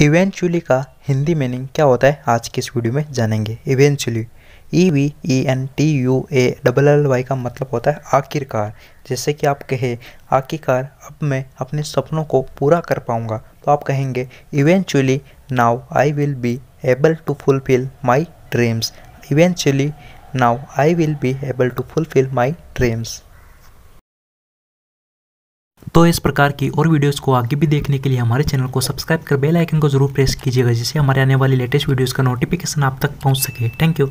eventually का Hindi meaning क्या होता है आज की इस वीडियो में जानेंगे eventually E V E N T U A double L Y का मतलब होता है आखिरकार जैसे कि आप कहे आखिरकार अब मैं अपने सपनों को पूरा कर पाऊंगा तो आप कहेंगे eventually now I will be able to fulfil my dreams eventually now I will be able to fulfil my dreams तो इस प्रकार की और वीडियोस को आगे भी देखने के लिए हमारे चैनल को सब्सक्राइब कर बेल आइकन को जरूर प्रेस कीजिएगा जिससे हमारे आने वाली लेटेस्ट वीडियोस का नोटिफिकेशन आप तक पहुंच सके थैंक यू